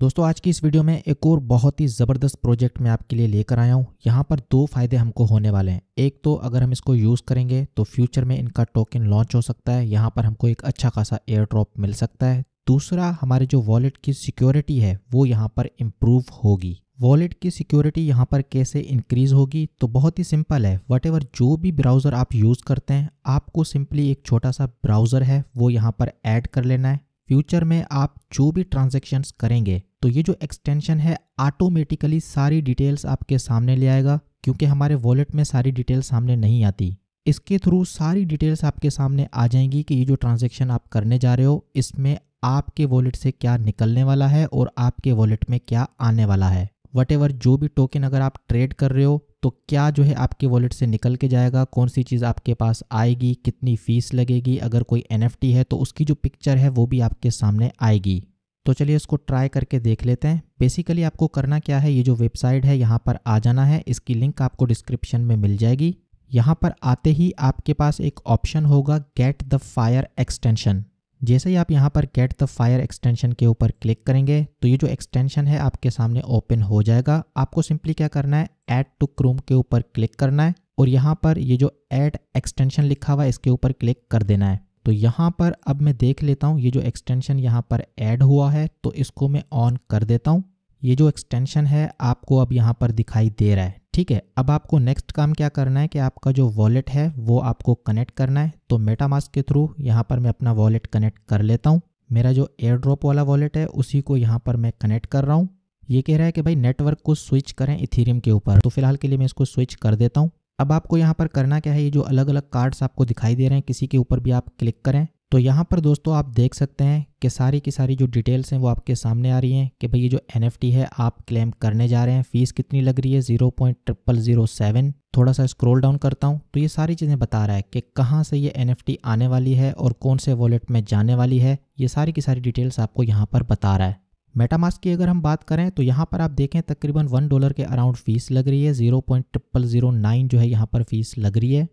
दोस्तों आज की इस वीडियो में एक और बहुत ही ज़बरदस्त प्रोजेक्ट मैं आपके लिए लेकर आया हूँ यहाँ पर दो फायदे हमको होने वाले हैं एक तो अगर हम इसको यूज़ करेंगे तो फ्यूचर में इनका टोकन लॉन्च हो सकता है यहाँ पर हमको एक अच्छा खासा एयर ड्रॉप मिल सकता है दूसरा हमारे जो वॉलेट की सिक्योरिटी है वो यहाँ पर इम्प्रूव होगी वॉलेट की सिक्योरिटी यहाँ पर कैसे इंक्रीज होगी तो बहुत ही सिंपल है वट जो भी ब्राउज़र आप यूज़ करते हैं आपको सिंपली एक छोटा सा ब्राउज़र है वो यहाँ पर ऐड कर लेना है फ्यूचर में आप जो भी ट्रांजेक्शन्स करेंगे तो ये जो एक्सटेंशन है ऑटोमेटिकली सारी डिटेल्स आपके सामने ले आएगा क्योंकि हमारे वॉलेट में सारी डिटेल्स सामने नहीं आती इसके थ्रू सारी डिटेल्स आपके सामने आ जाएंगी कि ये जो ट्रांजेक्शन आप करने जा रहे हो इसमें आपके वॉलेट से क्या निकलने वाला है और आपके वॉलेट में क्या आने वाला है वट जो भी टोकन अगर आप ट्रेड कर रहे हो तो क्या जो है आपके वॉलेट से निकल के जाएगा कौन सी चीज़ आपके पास आएगी कितनी फ़ीस लगेगी अगर कोई एन है तो उसकी जो पिक्चर है वो भी आपके सामने आएगी तो चलिए इसको ट्राई करके देख लेते हैं बेसिकली आपको करना क्या है ये जो वेबसाइट है यहाँ पर आ जाना है इसकी लिंक आपको डिस्क्रिप्शन में मिल जाएगी यहाँ पर आते ही आपके पास एक ऑप्शन होगा गेट द फायर एक्सटेंशन जैसे ही आप यहाँ पर गेट द फायर एक्सटेंशन के ऊपर क्लिक करेंगे तो ये जो एक्सटेंशन है आपके सामने ओपन हो जाएगा आपको सिंपली क्या करना है एड टू क्रोम के ऊपर क्लिक करना है और यहाँ पर ये जो एड एक्सटेंशन लिखा हुआ है इसके ऊपर क्लिक कर देना है तो यहाँ पर अब मैं देख लेता हूँ ये जो एक्सटेंशन यहाँ पर ऐड हुआ है तो इसको मैं ऑन कर देता हूँ ये जो एक्सटेंशन है आपको अब यहाँ पर दिखाई दे रहा है ठीक है अब आपको नेक्स्ट काम क्या करना है कि आपका जो वॉलेट है वो आपको कनेक्ट करना है तो मेटामास्क के थ्रू यहाँ पर मैं अपना वॉलेट कनेक्ट कर लेता हूँ मेरा जो एयर ड्रॉप वाला वॉलेट है उसी को यहाँ पर मैं कनेक्ट कर रहा हूँ ये कह रहा है कि भाई नेटवर्क को स्विच करें इथीरियम के ऊपर तो फिलहाल के लिए मैं इसको स्विच कर देता हूँ अब आपको यहाँ पर करना क्या है ये जो अलग अलग कार्ड्स आपको दिखाई दे रहे हैं किसी के ऊपर भी आप क्लिक करें तो यहाँ पर दोस्तों आप देख सकते हैं कि सारी की सारी जो डिटेल्स हैं वो आपके सामने आ रही हैं कि भाई ये जो एन है आप क्लेम करने जा रहे हैं फीस कितनी लग रही है zero point triple zero seven थोड़ा सा स्क्रॉल डाउन करता हूँ तो ये सारी चीज़ें बता रहा है कि कहाँ से ये एन आने वाली है और कौन से वॉलेट में जाने वाली है ये सारी की सारी डिटेल्स आपको यहाँ पर बता रहा है मेटामास्क की अगर हम बात करें तो यहाँ पर आप देखें तकरीबन वन डॉलर के अराउंड फ़ीस लग रही है zero point triple zero nine जो है यहाँ पर फ़ीस लग रही है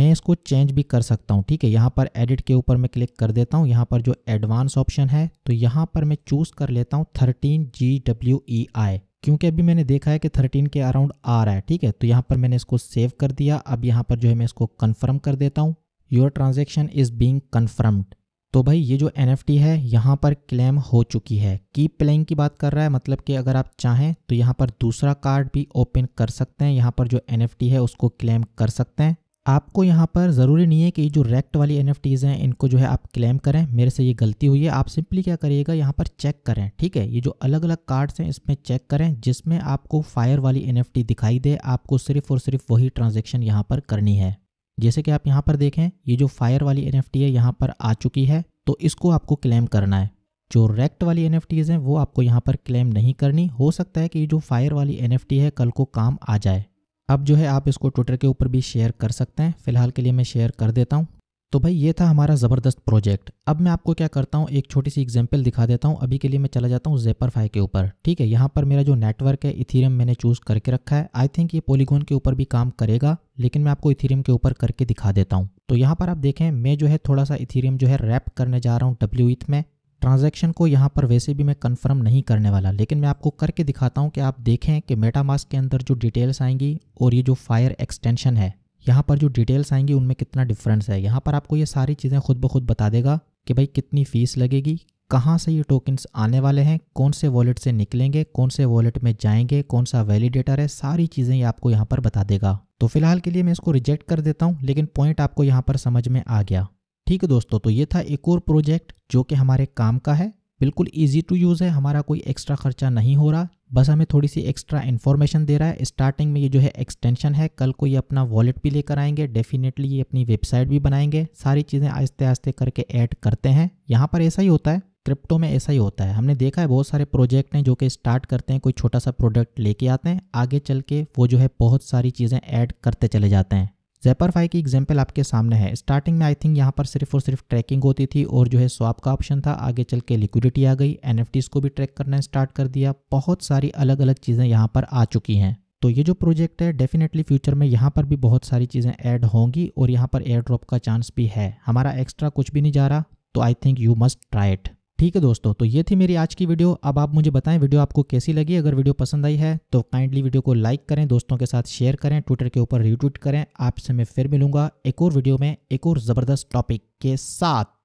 मैं इसको चेंज भी कर सकता हूँ ठीक है यहाँ पर एडिट के ऊपर मैं क्लिक कर देता हूँ यहाँ पर जो एडवांस ऑप्शन है तो यहाँ पर मैं चूज़ कर लेता हूँ थर्टीन जी डब्ल्यू ई आई क्योंकि अभी मैंने देखा है कि थर्टीन के अराउंड आ रहा है ठीक है तो यहाँ पर मैंने इसको सेव कर दिया अब यहाँ पर जो है मैं इसको कन्फर्म कर देता हूँ your transaction is being confirmed तो भाई ये जो एन है यहाँ पर क्लेम हो चुकी है कीप प्लेइंग की बात कर रहा है मतलब कि अगर आप चाहें तो यहाँ पर दूसरा कार्ड भी ओपन कर सकते हैं यहाँ पर जो एन है उसको क्लेम कर सकते हैं आपको यहाँ पर ज़रूरी नहीं है कि जो रेक्ट वाली एन हैं इनको जो है आप क्लेम करें मेरे से ये गलती हुई है आप सिंपली क्या करिएगा यहाँ पर चेक करें ठीक है ये जो अलग अलग कार्ड्स हैं इसमें चेक करें जिसमें आपको फायर वाली एन दिखाई दे आपको सिर्फ और सिर्फ वही ट्रांजेक्शन यहाँ पर करनी है जैसे कि आप यहाँ पर देखें ये जो फायर वाली एन है यहाँ पर आ चुकी है तो इसको आपको क्लेम करना है जो रेक्ट वाली एन हैं वो आपको यहाँ पर क्लेम नहीं करनी हो सकता है कि ये जो फायर वाली एन है कल को काम आ जाए अब जो है आप इसको ट्विटर के ऊपर भी शेयर कर सकते हैं फिलहाल के लिए मैं शेयर कर देता हूँ तो भाई ये था हमारा ज़बरदस्त प्रोजेक्ट अब मैं आपको क्या करता हूँ एक छोटी सी एग्जांपल दिखा देता हूँ अभी के लिए मैं चला जाता हूँ जेपर फाइव के ऊपर ठीक है यहाँ पर मेरा जो नेटवर्क है इथीरियम मैंने चूज़ करके रखा है आई थिंक ये पोलीगोन के ऊपर भी काम करेगा लेकिन मैं आपको इथीरियम के ऊपर करके दिखा देता हूँ तो यहाँ पर आप देखें मैं जो है थोड़ा सा इथीरियम जो है रैप करने जा रहा हूँ डब्ल्यू इथ e में ट्रांजेक्शन को यहाँ पर वैसे भी मैं कन्फर्म नहीं करने वाला लेकिन मैं आपको करके दिखाता हूँ कि आप देखें कि मेटामास के अंदर जो डिटेल्स आएंगी और ये जो फायर एक्सटेंशन है यहाँ पर जो डिटेल्स आएंगी उनमें कितना डिफरेंस है यहाँ पर आपको ये सारी चीज़ें खुद ब खुद बता देगा कि भाई कितनी फ़ीस लगेगी कहाँ से ये टोकन्स आने वाले हैं कौन से वॉलेट से निकलेंगे कौन से वॉलेट में जाएंगे कौन सा वैलिडेटर है सारी चीज़ें ये आपको यहाँ पर बता देगा तो फिलहाल के लिए मैं इसको रिजेक्ट कर देता हूँ लेकिन पॉइंट आपको यहाँ पर समझ में आ गया ठीक है दोस्तों तो ये था एक और प्रोजेक्ट जो कि हमारे काम का है बिल्कुल ईजी टू यूज़ है हमारा कोई एक्स्ट्रा खर्चा नहीं हो रहा बस हमें थोड़ी सी एक्स्ट्रा इन्फॉर्मेशन दे रहा है स्टार्टिंग में ये जो है एक्सटेंशन है कल को ये अपना वॉलेट भी लेकर आएंगे डेफिनेटली ये अपनी वेबसाइट भी बनाएंगे सारी चीज़ें आस्ते आहिस्ते करके ऐड करते हैं यहाँ पर ऐसा ही होता है क्रिप्टो में ऐसा ही होता है हमने देखा है बहुत सारे प्रोजेक्ट हैं जो कि स्टार्ट करते हैं कोई छोटा सा प्रोडक्ट लेके आते हैं आगे चल के वो जो है बहुत सारी चीज़ें ऐड करते चले जाते हैं जेपर फाइव की एग्जाम्पल आपके सामने है स्टार्टिंग में आई थिंक यहाँ पर सिर्फ और सिर्फ ट्रैकिंग होती थी और जो है स्वाप का ऑप्शन था आगे चल के लिक्विडिटी आ गई एन को भी ट्रैक करना स्टार्ट कर दिया बहुत सारी अलग अलग चीज़ें यहाँ पर आ चुकी हैं तो ये जो प्रोजेक्ट है डेफिनेटली फ्यूचर में यहाँ पर भी बहुत सारी चीज़ें ऐड होंगी और यहाँ पर एयर ड्रॉप का चांस भी है हमारा एक्स्ट्रा कुछ भी नहीं जा रहा तो I think you must try it ठीक है दोस्तों तो ये थी मेरी आज की वीडियो अब आप मुझे बताएं वीडियो आपको कैसी लगी अगर वीडियो पसंद आई है तो काइंडली वीडियो को लाइक करें दोस्तों के साथ शेयर करें ट्विटर के ऊपर रिट्वीट करें आपसे मैं फिर मिलूंगा एक और वीडियो में एक और ज़बरदस्त टॉपिक के साथ